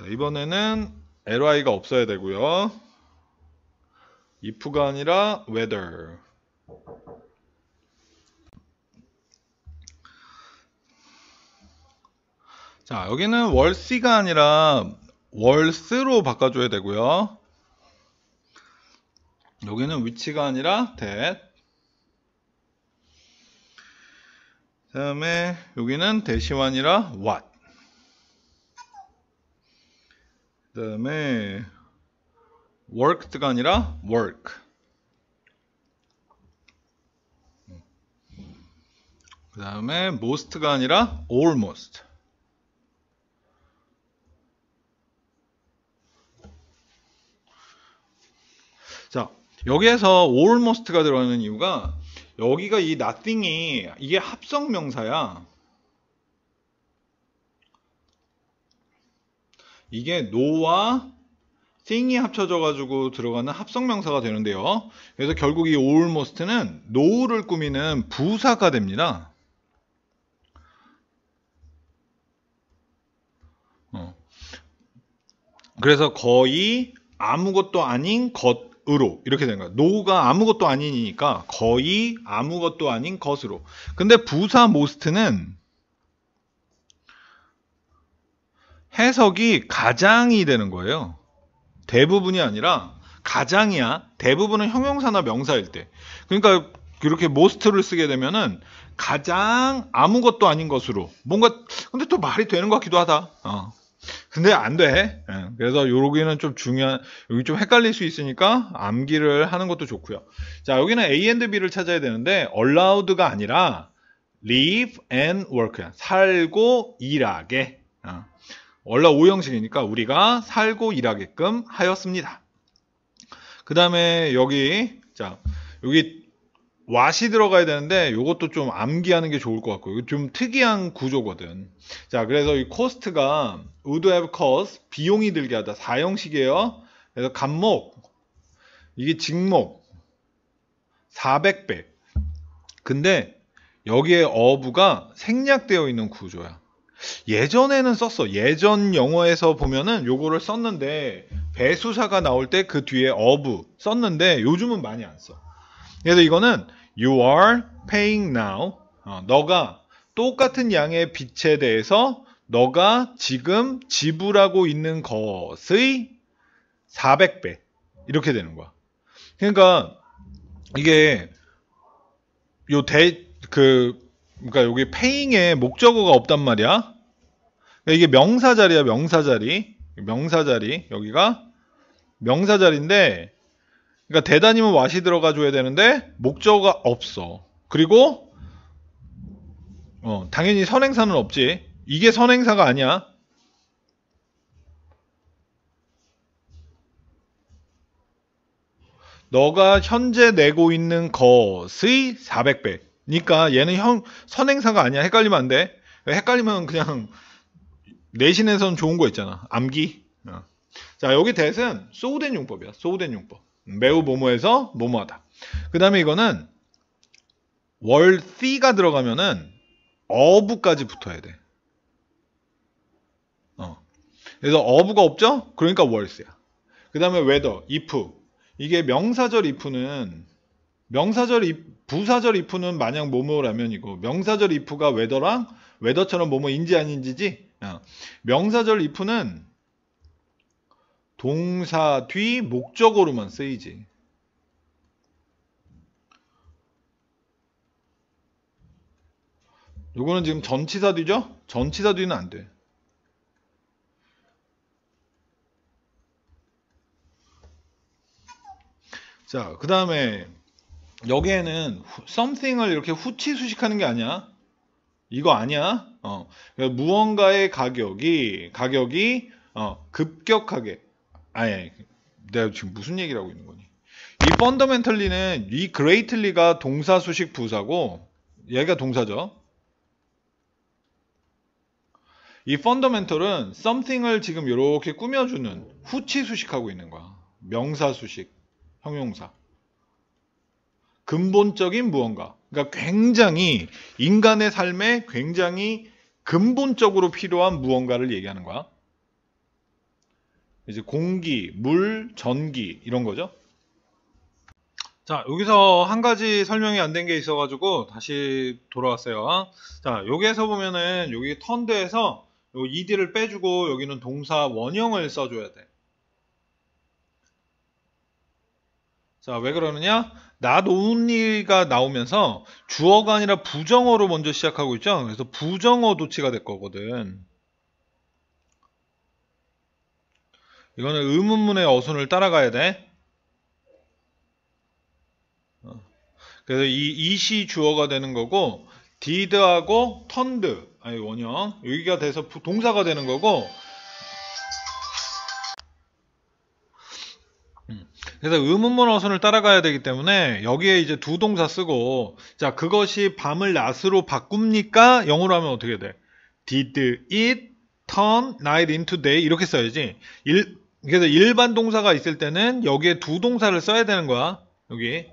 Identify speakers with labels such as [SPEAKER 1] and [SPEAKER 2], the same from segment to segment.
[SPEAKER 1] 자, 이번에는 ly가 없어야 되고요. if가 아니라 whether. 자, 여기는 월시가 아니라 월스로 바꿔줘야 되고요. 여기는 위치가 아니라 that. 그 다음에 여기는 대시완이라 what. 그 다음에 worked가 아니라 work 그 다음에 most가 아니라 almost 자 여기에서 almost가 들어가는 이유가 여기가 이 nothing이 이게 합성명사야 이게 no와 thing이 합쳐져 가지고 들어가는 합성명사가 되는데요. 그래서 결국 이 almost는 no를 꾸미는 부사가 됩니다. 어. 그래서 거의 아무것도 아닌 것으로 이렇게 되는 거예요. 노가 아무것도 아니니까 거의 아무것도 아닌 것으로. 근데 부사 most는 해석이 가장이 되는 거예요. 대부분이 아니라 가장이야. 대부분은 형용사나 명사일 때. 그러니까 이렇게 most를 쓰게 되면은 가장 아무것도 아닌 것으로 뭔가 근데 또 말이 되는 것 같기도 하다. 어. 근데 안 돼. 예. 그래서 요기는좀 중요한 여기 좀 헷갈릴 수 있으니까 암기를 하는 것도 좋고요. 자 여기는 A and B를 찾아야 되는데 allowed가 아니라 live and work 살고 일하게. 어. 원래 오형식이니까 우리가 살고 일하게끔 하였습니다. 그 다음에 여기 자 여기 왓이 들어가야 되는데 이것도 좀 암기하는 게 좋을 것 같고 요좀 특이한 구조거든. 자 그래서 이코스트가 would have cost 비용이 들게 하다 4형식이에요. 그래서 간목 이게 직목 400배 근데 여기에 어부가 생략되어 있는 구조야. 예전에는 썼어. 예전 영어에서 보면은 요거를 썼는데 배수사가 나올 때 그 뒤에 of 썼는데 요즘은 많이 안 써. 그래서 이거는 you are paying now. 어, 너가 똑같은 양의 빚에 대해서 너가 지금 지불하고 있는 것의 400배 이렇게 되는 거야. 그러니까 이게 요대그 그러니까 여기 페잉에 목적어가 없단 말이야. 그러니까 이게 명사 자리야, 명사 자리. 명사 자리. 여기가 명사 자리인데 그러니까 대단히면 와시 들어가 줘야 되는데 목적어가 없어. 그리고 어, 당연히 선행사는 없지. 이게 선행사가 아니야. 너가 현재 내고 있는 것의 400배. 그러니까 얘는 형 선행사가 아니야. 헷갈리면 안 돼. 헷갈리면 그냥 내신에선 좋은 거 있잖아. 암기. 어. 자 여기 대은 소우된 용법이야. 소우된 용법. 매우 모모해서 모모하다. 그 다음에 이거는 월씨가 들어가면은 어부까지 붙어야 돼. 어. 그래서 어부가 없죠? 그러니까 월씨야. 그 다음에 웨더, if. 이게 명사절 if는 명사절 if, 부사절 if는 마냥 뭐뭐라면이고 명사절 if가 whether랑 whether처럼 뭐뭐인지 아닌지지 어. 명사절 if는 동사 뒤 목적어로만 쓰이지 요거는 지금 전치사 뒤죠? 전치사 뒤는 안 돼. 자, 그 다음에 여기에는 something을 이렇게 후치수식하는 게 아니야. 이거 아니야. 어. 그러니까 무언가의 가격이 가격이 어, 급격하게 아예 내가 지금 무슨 얘기를 하고 있는 거니? 이 펀더멘털리는 이 greatly가 동사 수식 부사고 얘가 동사죠. 이 펀더멘털은 something을 지금 이렇게 꾸며주는 후치 수식하고 있는 거야. 명사 수식, 형용사. 근본적인 무언가. 그러니까 굉장히 인간의 삶에 굉장히 근본적으로 필요한 무언가를 얘기하는 거야. 이제 공기, 물, 전기 이런 거죠. 자, 여기서 한 가지 설명이 안 된 게 있어가지고 다시 돌아왔어요. 자, 여기에서 보면은 여기 턴드에서 이 ed를 빼주고 여기는 동사 원형을 써줘야 돼. 자, 왜 그러느냐? not only가 나오면서 주어가 아니라 부정어로 먼저 시작하고 있죠. 그래서 부정어 도치가 될 거거든. 이거는 의문문의 어순을 따라가야 돼. 어. 그래서 이 이시 주어가 되는 거고 디드하고 턴드 아니 원형 여기가 돼서 동사가 되는 거고 음. 그래서 의문문 어순을 따라가야 되기 때문에 여기에 이제 두 동사 쓰고 자 그것이 밤을 낮으로 바꿉니까? 영어로 하면 어떻게 돼? Did it turn night into day 이렇게 써야지. 일, 그래서 일반 동사가 있을 때는 여기에 두 동사를 써야 되는 거야. 여기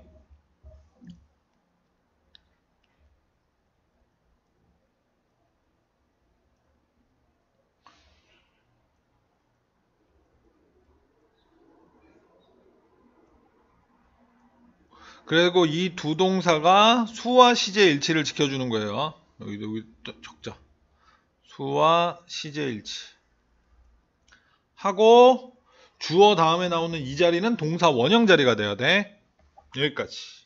[SPEAKER 1] 그리고 이 두 동사가 수와 시제 일치를 지켜주는 거예요. 여기, 여기 적자. 수와 시제 일치. 하고 주어 다음에 나오는 이 자리는 동사 원형 자리가 돼야 돼. 여기까지.